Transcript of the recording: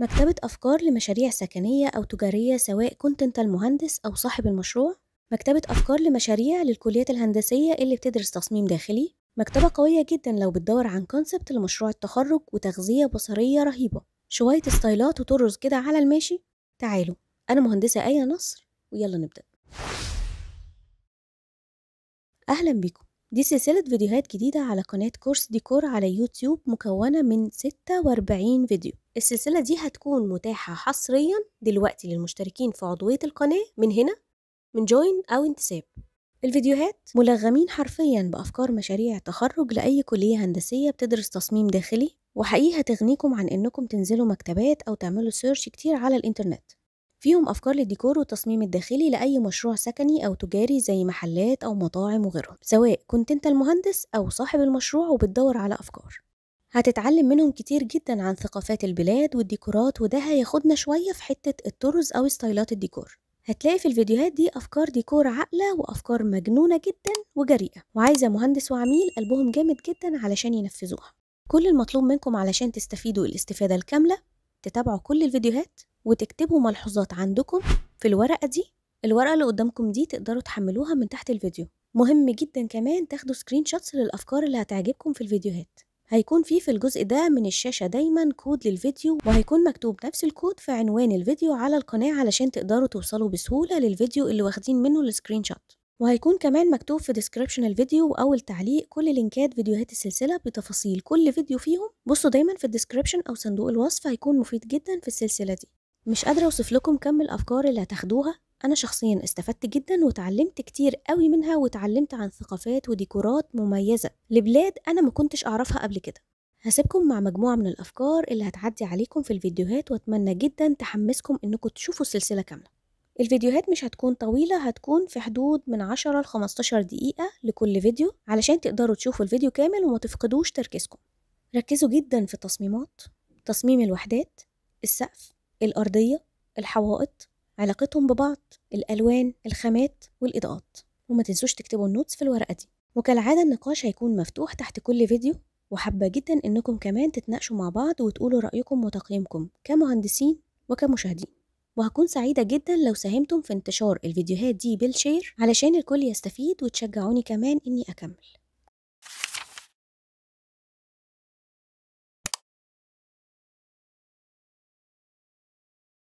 مكتبة أفكار لمشاريع سكنية أو تجارية سواء كنت أنت المهندس أو صاحب المشروع مكتبة أفكار لمشاريع للكليات الهندسية اللي بتدرس تصميم داخلي مكتبة قوية جدا لو بتدور عن كونسبت لمشروع التخرج وتغذية بصرية رهيبة شوية ستايلات وترز كده على الماشي تعالوا أنا مهندسة آية نصر ويلا نبدأ أهلا بيكم دي سلسلة فيديوهات جديدة على قناة كورس ديكور على يوتيوب مكونة من 46 فيديو السلسلة دي هتكون متاحة حصريا دلوقتي للمشتركين في عضوية القناة من هنا من جوين أو انتساب الفيديوهات ملغمين حرفيا بأفكار مشاريع تخرج لأي كلية هندسية بتدرس تصميم داخلي وحقيقة هتغنيكم عن إنكم تنزلوا مكتبات أو تعملوا سيرش كتير على الإنترنت فيهم أفكار للديكور والتصميم الداخلي لأي مشروع سكني أو تجاري زي محلات أو مطاعم وغيرهم سواء كنت أنت المهندس أو صاحب المشروع وبتدور على أفكار هتتعلم منهم كتير جدا عن ثقافات البلاد والديكورات وده هياخدنا شوية في حتة الطرز أو ستايلات الديكور هتلاقي في الفيديوهات دي أفكار ديكور عاقلة وأفكار مجنونة جدا وجريئة وعايزة مهندس وعميل قلبهم جامد جدا علشان ينفذوها كل المطلوب منكم علشان تستفيدوا الاستفادة الكاملة تتابعوا كل الفيديوهات وتكتبوا ملحوظات عندكم في الورقة دي الورقة اللي قدامكم دي تقدروا تحملوها من تحت الفيديو مهم جدا كمان تاخدوا سكرين شوتس للأفكار اللي هتعجبكم في الفيديوهات هيكون فيه في الجزء ده من الشاشة دايما كود للفيديو وهيكون مكتوب نفس الكود في عنوان الفيديو على القناة علشان تقدروا توصلوا بسهولة للفيديو اللي واخدين منه السكرين شوت وهيكون كمان مكتوب في ديسكريبشن الفيديو أو التعليق كل لينكات فيديوهات السلسلة بتفاصيل كل فيديو فيهم بصوا دايما في الديسكريبشن أو صندوق الوصف هيكون مفيد جدا في السلسلة دي مش قادرة أوصف لكم كم الأفكار اللي هتاخدوها أنا شخصيا استفدت جدا وتعلمت كتير قوي منها وتعلمت عن ثقافات وديكورات مميزة لبلاد أنا ما كنتش أعرفها قبل كده هسيبكم مع مجموعة من الأفكار اللي هتعدي عليكم في الفيديوهات وأتمنى جدا تحمسكم إنكم تشوفوا السلسلة كاملة الفيديوهات مش هتكون طويلة هتكون في حدود من 10 ل 15 دقيقة لكل فيديو علشان تقدروا تشوفوا الفيديو كامل وما تفقدوش تركيزكم ركزوا جدا في التصميمات تصميم الوحدات السقف الأرضية الحوائط علاقتهم ببعض الألوان الخامات والإضاءات وما تنسوش تكتبوا النوتس في الورقة دي وكالعادة النقاش هيكون مفتوح تحت كل فيديو وحابة جدا إنكم كمان تتناقشوا مع بعض وتقولوا رأيكم وتقييمكم كمهندسين وكمشاهدين وهكون سعيدة جدا لو ساهمتم في انتشار الفيديوهات دي بالشير علشان الكل يستفيد وتشجعوني كمان إني أكمل